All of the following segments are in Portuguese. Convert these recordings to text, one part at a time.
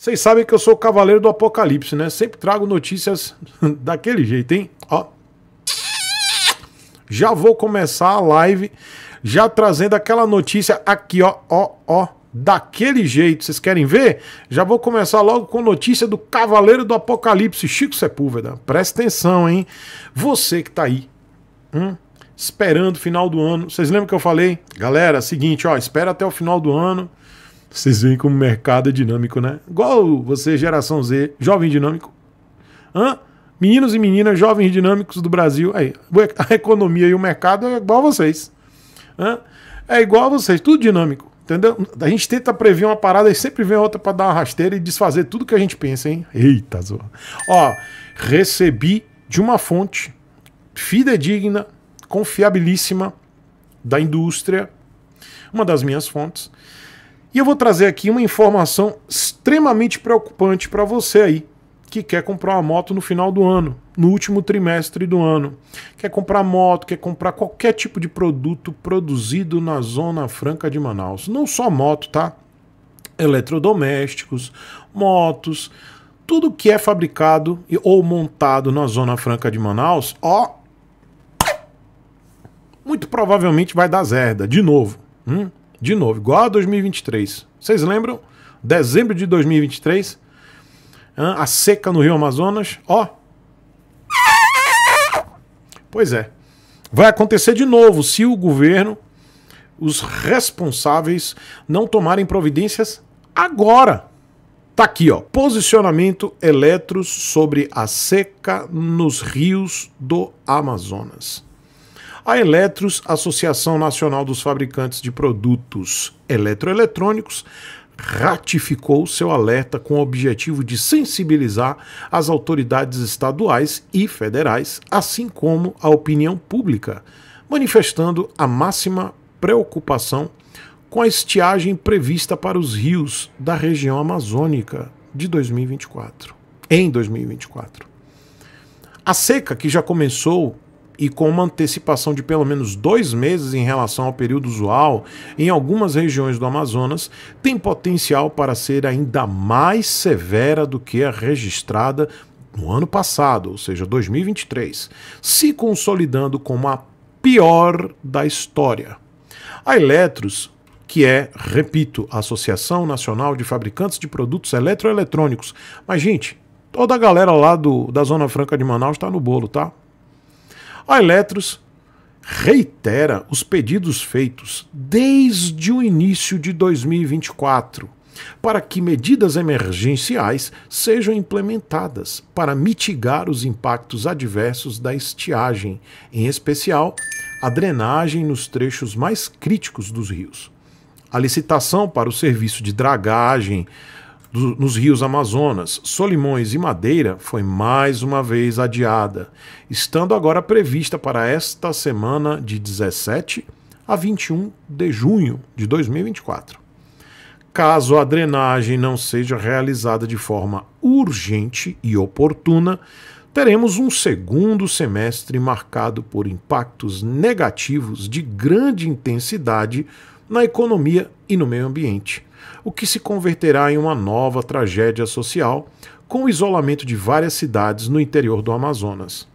Vocês sabem que eu sou o cavaleiro do apocalipse, né? Sempre trago notícias daquele jeito, hein? Ó. Já vou começar a live já trazendo aquela notícia aqui, ó, ó, ó, daquele jeito. Vocês querem ver? Já vou começar logo com notícia do Cavaleiro do Apocalipse, Chico Sepúlveda. Presta atenção, hein? Você que tá aí, hum, esperando o final do ano. Vocês lembram que eu falei? Galera, é seguinte, ó, espera até o final do ano vocês veem como o mercado é dinâmico, né? Igual você, geração Z, jovem dinâmico. Hã? Meninos e meninas, jovens dinâmicos do Brasil. Aí, a economia e o mercado é igual a vocês. Hã? É igual a vocês, tudo dinâmico. Entendeu? A gente tenta prever uma parada e sempre vem outra para dar uma rasteira e desfazer tudo que a gente pensa, hein? Eita, zoa. Ó, recebi de uma fonte fidedigna, confiabilíssima da indústria, uma das minhas fontes, e eu vou trazer aqui uma informação extremamente preocupante para você aí que quer comprar uma moto no final do ano, no último trimestre do ano. Quer comprar moto, quer comprar qualquer tipo de produto produzido na Zona Franca de Manaus. Não só moto, tá? Eletrodomésticos, motos, tudo que é fabricado ou montado na Zona Franca de Manaus, ó. Muito provavelmente vai dar zerda, de novo. Hum? De novo, igual a 2023. Vocês lembram? Dezembro de 2023, a seca no Rio Amazonas, ó. Pois é. Vai acontecer de novo se o governo, os responsáveis, não tomarem providências agora. Tá aqui, ó. Posicionamento Eletros sobre a seca nos rios do Amazonas. A Eletrus, Associação Nacional dos Fabricantes de Produtos Eletroeletrônicos, ratificou seu alerta com o objetivo de sensibilizar as autoridades estaduais e federais, assim como a opinião pública, manifestando a máxima preocupação com a estiagem prevista para os rios da região amazônica de 2024. Em 2024. A seca que já começou e com uma antecipação de pelo menos dois meses em relação ao período usual, em algumas regiões do Amazonas, tem potencial para ser ainda mais severa do que a registrada no ano passado, ou seja, 2023, se consolidando como a pior da história. A Eletros que é, repito, a Associação Nacional de Fabricantes de Produtos Eletroeletrônicos. Mas, gente, toda a galera lá do, da Zona Franca de Manaus está no bolo, tá? A Eletros reitera os pedidos feitos desde o início de 2024 para que medidas emergenciais sejam implementadas para mitigar os impactos adversos da estiagem, em especial a drenagem nos trechos mais críticos dos rios. A licitação para o serviço de dragagem do, nos rios Amazonas, Solimões e Madeira foi mais uma vez adiada, estando agora prevista para esta semana de 17 a 21 de junho de 2024. Caso a drenagem não seja realizada de forma urgente e oportuna, teremos um segundo semestre marcado por impactos negativos de grande intensidade na economia e no meio ambiente, o que se converterá em uma nova tragédia social com o isolamento de várias cidades no interior do Amazonas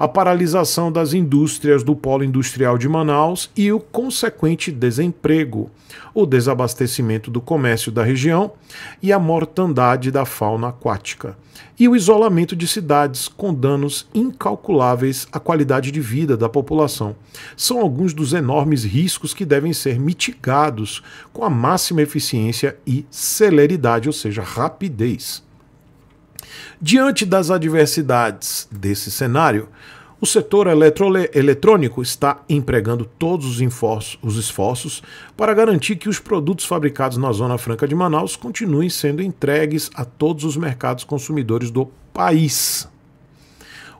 a paralisação das indústrias do polo industrial de Manaus e o consequente desemprego, o desabastecimento do comércio da região e a mortandade da fauna aquática, e o isolamento de cidades com danos incalculáveis à qualidade de vida da população. São alguns dos enormes riscos que devem ser mitigados com a máxima eficiência e celeridade, ou seja, rapidez. Diante das adversidades desse cenário, o setor eletrônico está empregando todos os esforços para garantir que os produtos fabricados na Zona Franca de Manaus continuem sendo entregues a todos os mercados consumidores do país.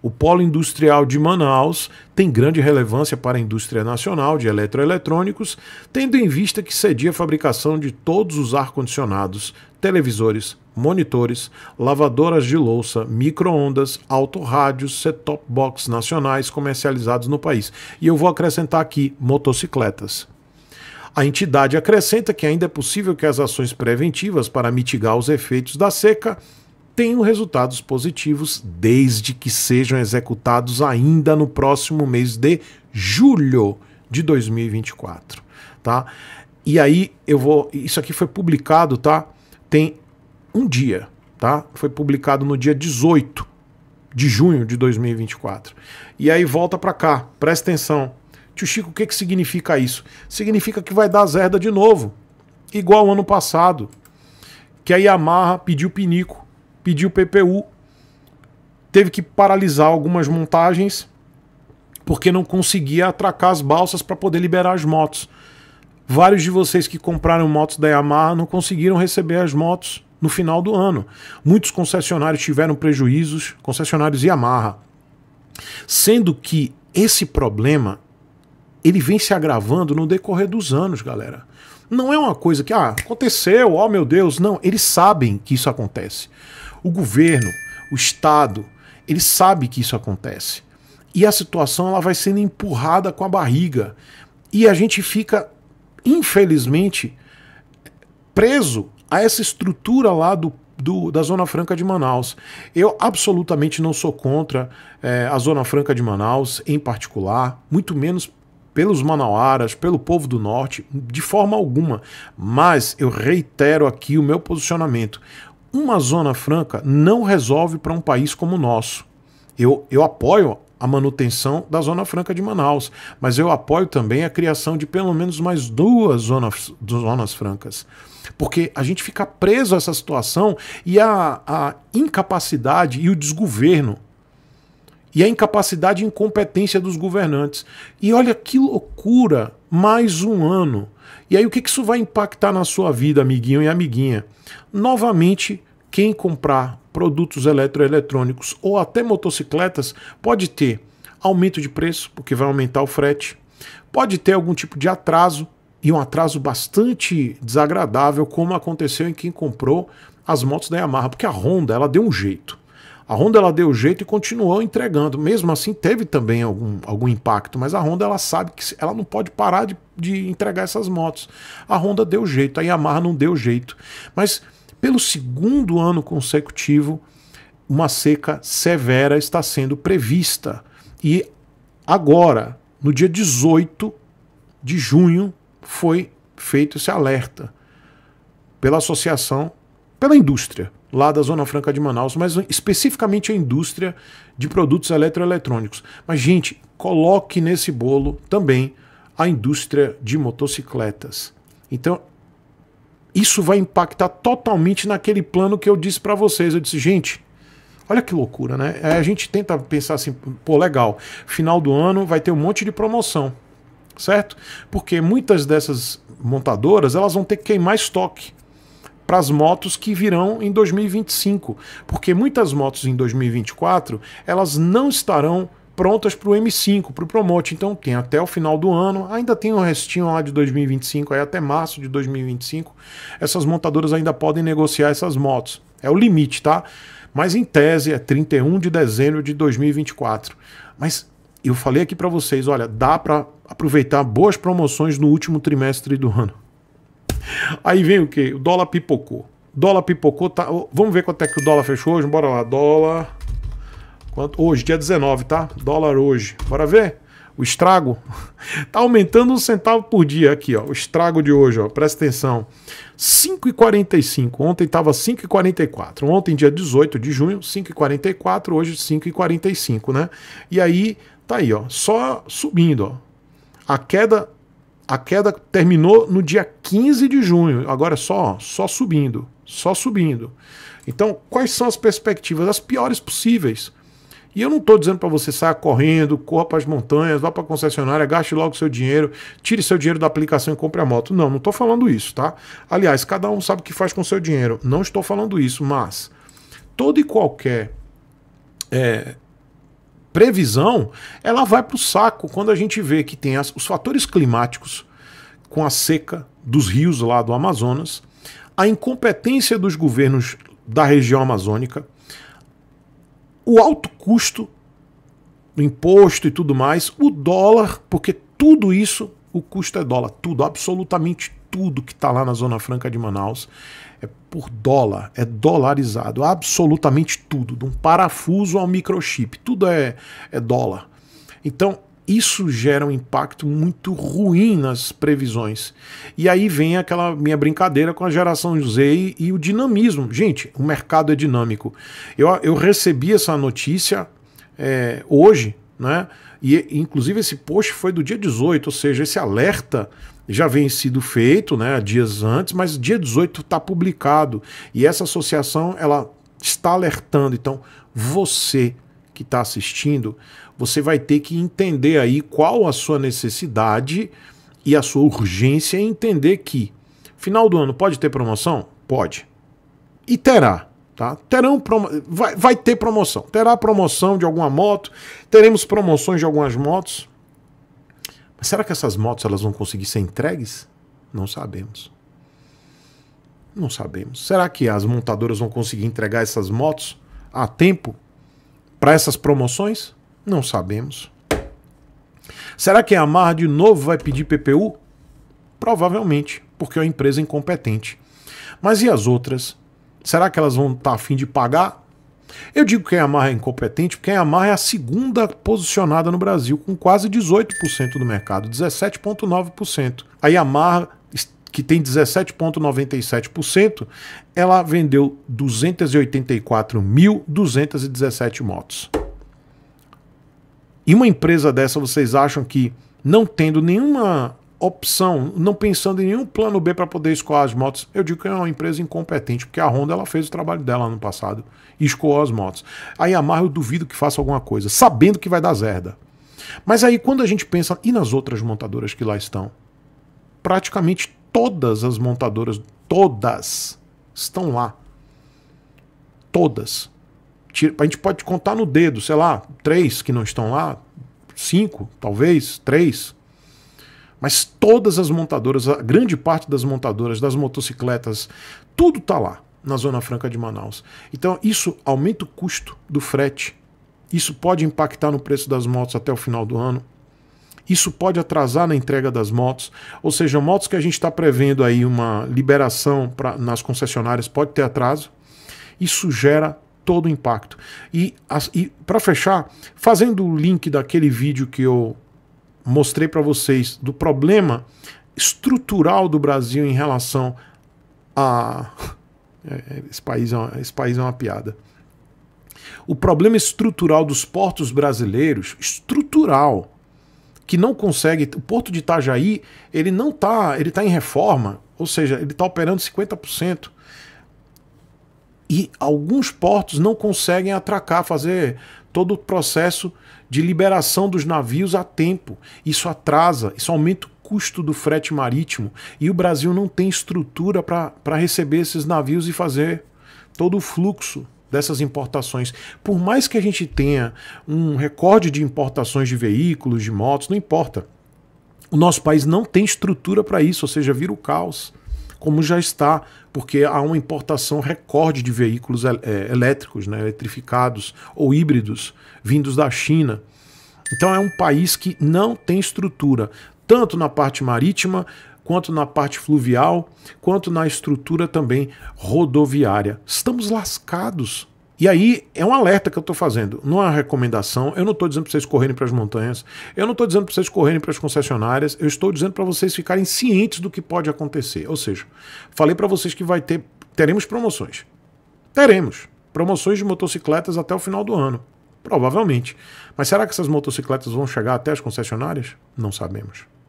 O polo industrial de Manaus tem grande relevância para a indústria nacional de eletroeletrônicos, tendo em vista que cedia a fabricação de todos os ar-condicionados, televisores, monitores, lavadoras de louça, micro-ondas, autorrádios, set-top box nacionais comercializados no país. E eu vou acrescentar aqui motocicletas. A entidade acrescenta que ainda é possível que as ações preventivas para mitigar os efeitos da seca tenham resultados positivos desde que sejam executados ainda no próximo mês de julho de 2024, tá? E aí eu vou, isso aqui foi publicado, tá? Tem um dia, tá? Foi publicado no dia 18 de junho de 2024. E aí volta para cá, presta atenção. Tio Chico, o que, que significa isso? Significa que vai dar zerda de novo, igual ano passado, que a Yamaha pediu pinico, pediu PPU, teve que paralisar algumas montagens porque não conseguia atracar as balsas para poder liberar as motos. Vários de vocês que compraram motos da Yamaha não conseguiram receber as motos no final do ano. Muitos concessionários tiveram prejuízos, concessionários Yamaha. Sendo que esse problema ele vem se agravando no decorrer dos anos, galera. Não é uma coisa que, ah, aconteceu, oh meu Deus. Não, eles sabem que isso acontece. O governo, o Estado, ele sabe que isso acontece. E a situação ela vai sendo empurrada com a barriga. E a gente fica, infelizmente, preso a essa estrutura lá do do, da Zona Franca de Manaus. Eu absolutamente não sou contra é, a Zona Franca de Manaus em particular, muito menos pelos manauaras, pelo povo do norte, de forma alguma. Mas eu reitero aqui o meu posicionamento: uma Zona Franca não resolve para um país como o nosso. Eu, eu apoio a manutenção da Zona Franca de Manaus, mas eu apoio também a criação de pelo menos mais duas zonas, zonas francas. Porque a gente fica preso a essa situação e a, a incapacidade e o desgoverno e a incapacidade e incompetência dos governantes. E olha que loucura, mais um ano. E aí o que isso vai impactar na sua vida, amiguinho e amiguinha? Novamente, quem comprar produtos eletroeletrônicos ou até motocicletas pode ter aumento de preço, porque vai aumentar o frete, pode ter algum tipo de atraso, e um atraso bastante desagradável, como aconteceu em quem comprou as motos da Yamaha, porque a Honda ela deu um jeito. A Honda ela deu jeito e continuou entregando. Mesmo assim, teve também algum, algum impacto, mas a Honda ela sabe que ela não pode parar de, de entregar essas motos. A Honda deu jeito, a Yamaha não deu jeito. Mas pelo segundo ano consecutivo, uma seca severa está sendo prevista. E agora, no dia 18 de junho, foi feito esse alerta pela associação, pela indústria lá da Zona Franca de Manaus, mas especificamente a indústria de produtos eletroeletrônicos. Mas, gente, coloque nesse bolo também a indústria de motocicletas. Então, isso vai impactar totalmente naquele plano que eu disse para vocês. Eu disse, gente, olha que loucura, né? É, a gente tenta pensar assim, pô, legal, final do ano vai ter um monte de promoção certo? Porque muitas dessas montadoras elas vão ter que queimar estoque para as motos que virão em 2025, porque muitas motos em 2024 elas não estarão prontas para o M5, para o Promote. Então tem até o final do ano, ainda tem um restinho lá de 2025, aí até março de 2025, essas montadoras ainda podem negociar essas motos. É o limite, tá? Mas em tese é 31 de dezembro de 2024. Mas eu falei aqui para vocês, olha, dá para aproveitar boas promoções no último trimestre do ano. Aí vem o que? O dólar pipocou. Dólar pipocou, tá? Vamos ver quanto é que o dólar fechou hoje. Bora lá, dólar. Quanto? Hoje, dia 19, tá? Dólar hoje. Bora ver? O estrago tá aumentando um centavo por dia aqui, ó. O estrago de hoje, ó. Presta atenção. 5,45. Ontem estava 5,44. Ontem, dia 18 de junho, 5,44. Hoje, 5,45, né? E aí Tá aí, ó, só subindo, ó. A queda a queda terminou no dia 15 de junho, agora é só, só subindo, só subindo. Então, quais são as perspectivas as piores possíveis? E eu não estou dizendo para você sair correndo, corra para as montanhas, vá para a concessionária, gaste logo seu dinheiro, tire seu dinheiro da aplicação e compre a moto. Não, não estou falando isso, tá? Aliás, cada um sabe o que faz com seu dinheiro. Não estou falando isso, mas todo e qualquer é, previsão, ela vai para o saco quando a gente vê que tem as, os fatores climáticos com a seca dos rios lá do Amazonas, a incompetência dos governos da região amazônica, o alto custo do imposto e tudo mais, o dólar, porque tudo isso, o custo é dólar, tudo, absolutamente tudo que está lá na Zona Franca de Manaus é por dólar, é dolarizado, absolutamente tudo, de um parafuso ao microchip, tudo é, é dólar. Então, isso gera um impacto muito ruim nas previsões. E aí vem aquela minha brincadeira com a geração Z e, e o dinamismo. Gente, o mercado é dinâmico. Eu, eu recebi essa notícia é, hoje, né? E inclusive esse post foi do dia 18, ou seja, esse alerta já vem sido feito, né, dias antes, mas dia 18 está publicado e essa associação ela está alertando. Então, você que está assistindo, você vai ter que entender aí qual a sua necessidade e a sua urgência em entender que final do ano pode ter promoção? Pode. E terá. Tá? Terão promo... vai, vai ter promoção. Terá promoção de alguma moto, teremos promoções de algumas motos, mas será que essas motos elas vão conseguir ser entregues? Não sabemos. Não sabemos. Será que as montadoras vão conseguir entregar essas motos a tempo para essas promoções? Não sabemos. Será que a Amarra de novo vai pedir PPU? Provavelmente, porque é uma empresa incompetente. Mas e as outras? Será que elas vão estar tá afim de pagar? Eu digo que a Yamaha é incompetente porque a Yamaha é a segunda posicionada no Brasil, com quase 18% do mercado, 17,9%. A Yamaha, que tem 17,97%, ela vendeu 284.217 motos. E uma empresa dessa, vocês acham que, não tendo nenhuma opção, não pensando em nenhum plano B para poder escoar as motos, eu digo que é uma empresa incompetente, porque a Honda ela fez o trabalho dela no passado e escoou as motos. A Yamaha eu duvido que faça alguma coisa, sabendo que vai dar zerda. Mas aí quando a gente pensa, e nas outras montadoras que lá estão? Praticamente todas as montadoras, todas, estão lá. Todas. A gente pode contar no dedo, sei lá, três que não estão lá, cinco, talvez, três mas todas as montadoras, a grande parte das montadoras, das motocicletas, tudo está lá na Zona Franca de Manaus. Então isso aumenta o custo do frete. Isso pode impactar no preço das motos até o final do ano. Isso pode atrasar na entrega das motos, ou seja, motos que a gente está prevendo aí uma liberação pra, nas concessionárias pode ter atraso. Isso gera todo o impacto. E, e para fechar, fazendo o link daquele vídeo que eu mostrei para vocês do problema estrutural do Brasil em relação a. É, esse país é uma, esse país é uma piada. O problema estrutural dos portos brasileiros, estrutural, que não consegue. O porto de Itajaí, ele não tá, ele está em reforma, ou seja, ele está operando 50%. E alguns portos não conseguem atracar, fazer todo o processo de liberação dos navios a tempo. Isso atrasa, isso aumenta o custo do frete marítimo. E o Brasil não tem estrutura para receber esses navios e fazer todo o fluxo dessas importações. Por mais que a gente tenha um recorde de importações de veículos, de motos, não importa. O nosso país não tem estrutura para isso, ou seja, vira o caos como já está, porque há uma importação recorde de veículos é, elétricos, né, eletrificados ou híbridos, vindos da China. Então é um país que não tem estrutura, tanto na parte marítima, quanto na parte fluvial, quanto na estrutura também rodoviária. Estamos lascados. E aí é um alerta que eu estou fazendo, não é uma recomendação. Eu não estou dizendo para vocês correrem para as montanhas, eu não estou dizendo para vocês correrem para as concessionárias, eu estou dizendo para vocês ficarem cientes do que pode acontecer. Ou seja, falei para vocês que vai ter, teremos promoções. Teremos promoções de motocicletas até o final do ano. Provavelmente. Mas será que essas motocicletas vão chegar até as concessionárias? Não sabemos.